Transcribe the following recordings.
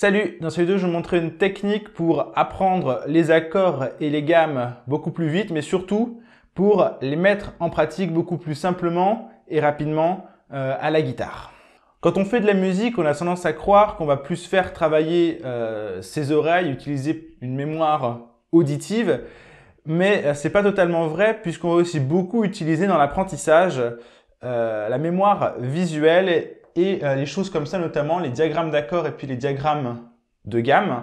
Salut, dans cette vidéo je vais vous montrer une technique pour apprendre les accords et les gammes beaucoup plus vite mais surtout pour les mettre en pratique beaucoup plus simplement et rapidement euh, à la guitare. Quand on fait de la musique, on a tendance à croire qu'on va plus faire travailler euh, ses oreilles, utiliser une mémoire auditive, mais ce euh, c'est pas totalement vrai puisqu'on va aussi beaucoup utiliser dans l'apprentissage la mémoire visuelle et euh, les choses comme ça, notamment les diagrammes d'accords et puis les diagrammes de gamme,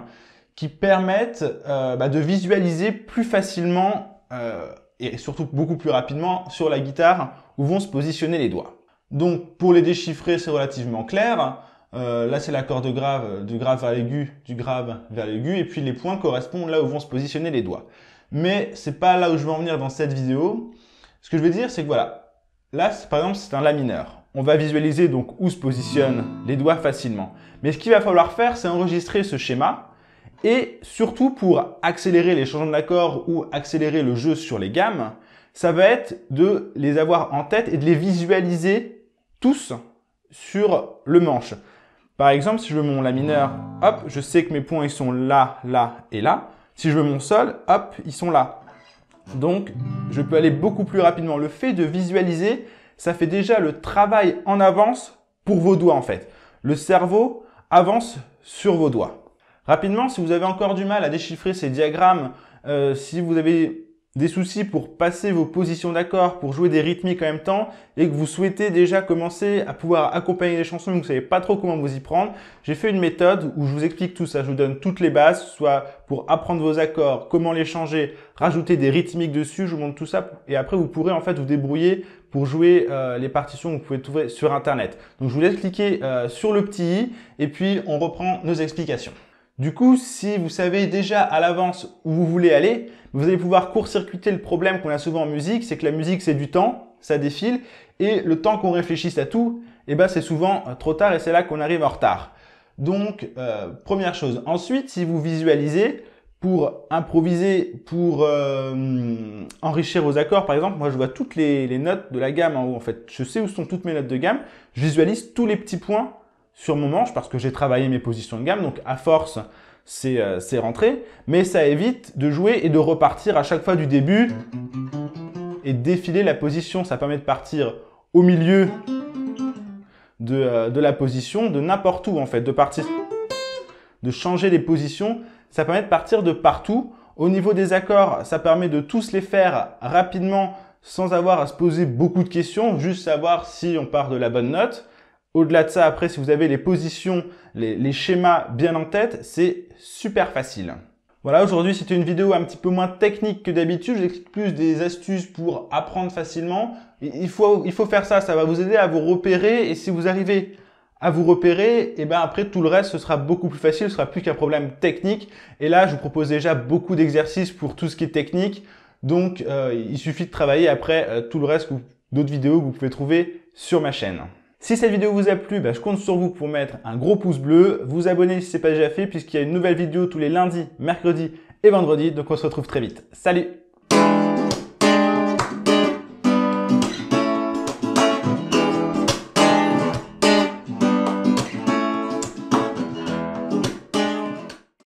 qui permettent euh, bah, de visualiser plus facilement euh, et surtout beaucoup plus rapidement sur la guitare où vont se positionner les doigts. Donc pour les déchiffrer, c'est relativement clair. là, c'est l'accord de grave, du grave vers l'aigu, du grave vers l'aigu, et puis les points correspondent là où vont se positionner les doigts. Mais c'est pas là où je veux en venir dans cette vidéo. Ce que je veux dire, c'est que voilà, là, par exemple, c'est un la mineur on va visualiser donc où se positionnent les doigts facilement. Mais ce qu'il va falloir faire, c'est enregistrer ce schéma et surtout pour accélérer les changements d'accords ou accélérer le jeu sur les gammes, ça va être de les avoir en tête et de les visualiser tous sur le manche. Par exemple, si je veux mon La mineur, hop, je sais que mes points ils sont là, là et là. Si je veux mon Sol, hop, ils sont là. Donc, je peux aller beaucoup plus rapidement. Le fait de visualiser ça fait déjà le travail en avance pour vos doigts en fait. Le cerveau avance sur vos doigts. Rapidement, si vous avez encore du mal à déchiffrer ces diagrammes, euh, si vous avez des soucis pour passer vos positions d'accords, pour jouer des rythmiques en même temps, et que vous souhaitez déjà commencer à pouvoir accompagner les chansons, mais vous ne savez pas trop comment vous y prendre, j'ai fait une méthode où je vous explique tout ça. Je vous donne toutes les bases, soit pour apprendre vos accords, comment les changer, rajouter des rythmiques dessus, je vous montre tout ça, et après vous pourrez en fait vous débrouiller pour jouer euh, les partitions que vous pouvez trouver sur Internet. Donc je vous laisse cliquer euh, sur le petit i, et puis on reprend nos explications. Du coup, si vous savez déjà à l'avance où vous voulez aller, vous allez pouvoir court-circuiter le problème qu'on a souvent en musique, c'est que la musique c'est du temps, ça défile, et le temps qu'on réfléchisse à tout, eh ben c'est souvent euh, trop tard et c'est là qu'on arrive en retard. Donc, euh, première chose. Ensuite, si vous visualisez, pour improviser, pour euh, enrichir vos accords, par exemple, moi je vois toutes les, les notes de la gamme en haut en fait. Je sais où sont toutes mes notes de gamme, je visualise tous les petits points sur mon manche parce que j'ai travaillé mes positions de gamme, donc à force, c'est euh, rentré. Mais ça évite de jouer et de repartir à chaque fois du début et défiler la position. Ça permet de partir au milieu de, euh, de la position, de n'importe où en fait, de partir, de changer les positions. Ça permet de partir de partout. Au niveau des accords, ça permet de tous les faire rapidement sans avoir à se poser beaucoup de questions, juste savoir si on part de la bonne note. Au-delà de ça, après, si vous avez les positions, les, schémas bien en tête, c'est super facile. Voilà, aujourd'hui c'était une vidéo un petit peu moins technique que d'habitude, j'explique plus des astuces pour apprendre facilement. Il faut, il faut faire ça, ça va vous aider à vous repérer et si vous arrivez à vous repérer, et eh ben après tout le reste ce sera beaucoup plus facile, ce sera plus qu'un problème technique. Et là je vous propose déjà beaucoup d'exercices pour tout ce qui est technique, donc euh, il suffit de travailler après euh, tout le reste, d'autres vidéos que vous pouvez trouver sur ma chaîne. Si cette vidéo vous a plu, bah, je compte sur vous pour mettre un gros pouce bleu, vous abonner si ce n'est pas déjà fait, puisqu'il y a une nouvelle vidéo tous les lundis, mercredis et vendredis. Donc on se retrouve très vite. Salut